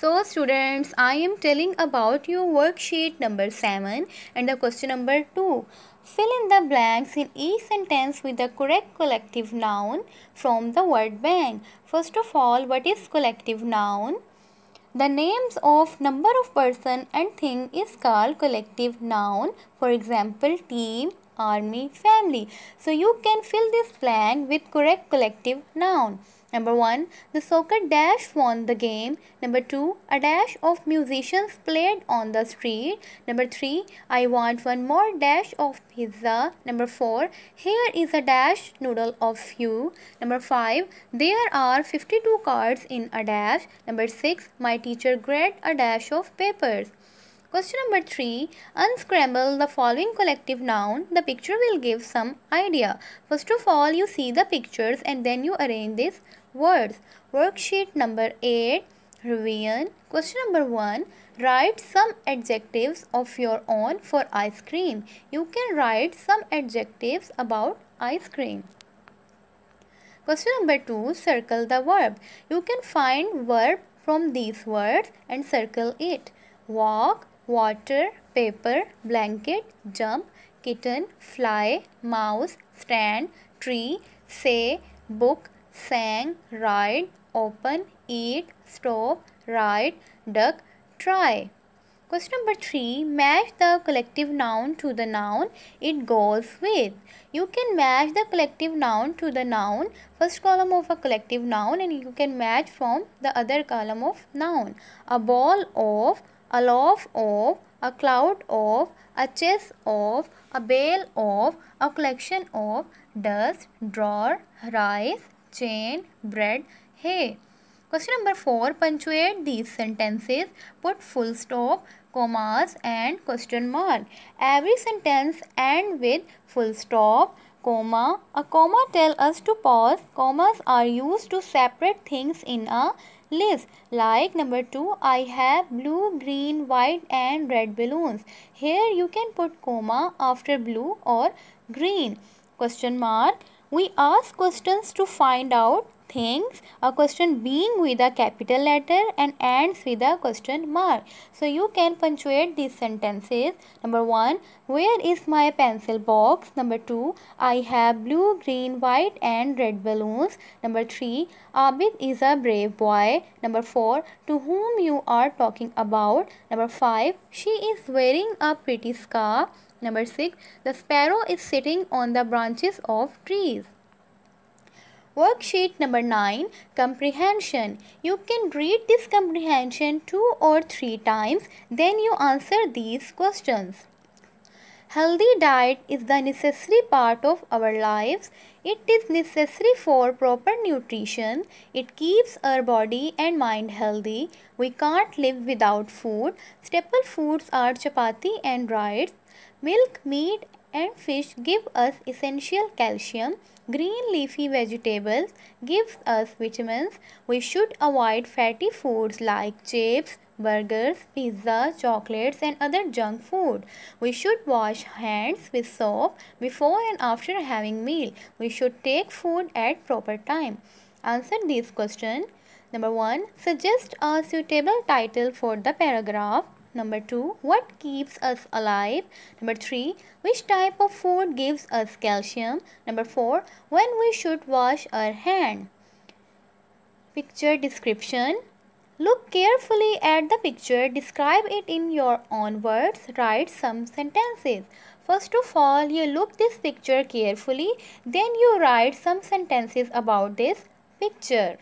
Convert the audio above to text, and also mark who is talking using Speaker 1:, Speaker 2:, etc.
Speaker 1: So students, I am telling about your worksheet number 7 and the question number 2. Fill in the blanks in each sentence with the correct collective noun from the word bank. First of all, what is collective noun? The names of number of person and thing is called collective noun. For example, team, army, family. So you can fill this blank with correct collective noun. Number 1. The soccer dash won the game. Number 2. A dash of musicians played on the street. Number 3. I want one more dash of pizza. Number 4. Here is a dash noodle of you. Number 5. There are 52 cards in a dash. Number 6. My teacher grabbed a dash of papers. Question number 3. Unscramble the following collective noun. The picture will give some idea. First of all, you see the pictures and then you arrange these words. Worksheet number 8. Revian. Question number 1. Write some adjectives of your own for ice cream. You can write some adjectives about ice cream. Question number 2. Circle the verb. You can find verb from these words and circle it. Walk, water, paper, blanket, jump, kitten, fly, mouse, stand, tree, say, book, sang, ride, open, eat, stop, ride, duck, try. Question number 3. Match the collective noun to the noun it goes with. You can match the collective noun to the noun, first column of a collective noun and you can match from the other column of noun. A ball of a loaf of, a cloud of, a chest of, a bale of, a collection of dust, drawer, rice, chain, bread, hay. Question number 4. Punctuate these sentences. Put full stop, commas and question mark. Every sentence end with full stop, comma. A comma tell us to pause. Commas are used to separate things in a list. Like number 2, I have blue, green, white and red balloons. Here you can put comma after blue or green. Question mark. We ask questions to find out things a question being with a capital letter and ends with a question mark. So you can punctuate these sentences. Number 1. Where is my pencil box? Number 2. I have blue, green, white and red balloons. Number 3. Abid is a brave boy. Number 4. To whom you are talking about. Number 5. She is wearing a pretty scarf. Number 6. The sparrow is sitting on the branches of trees. Worksheet number 9 Comprehension. You can read this comprehension two or three times, then you answer these questions. Healthy diet is the necessary part of our lives. It is necessary for proper nutrition. It keeps our body and mind healthy. We can't live without food. Staple foods are chapati and rice. Milk, meat and fish give us essential calcium. Green leafy vegetables gives us vitamins. We should avoid fatty foods like chips, burgers, pizza, chocolates and other junk food. We should wash hands with soap before and after having meal. We should take food at proper time. Answer these questions. Number 1. Suggest a suitable title for the paragraph. Number 2. What keeps us alive? Number 3. Which type of food gives us calcium? Number 4. When we should wash our hand? Picture description. Look carefully at the picture. Describe it in your own words. Write some sentences. First of all, you look this picture carefully. Then you write some sentences about this picture.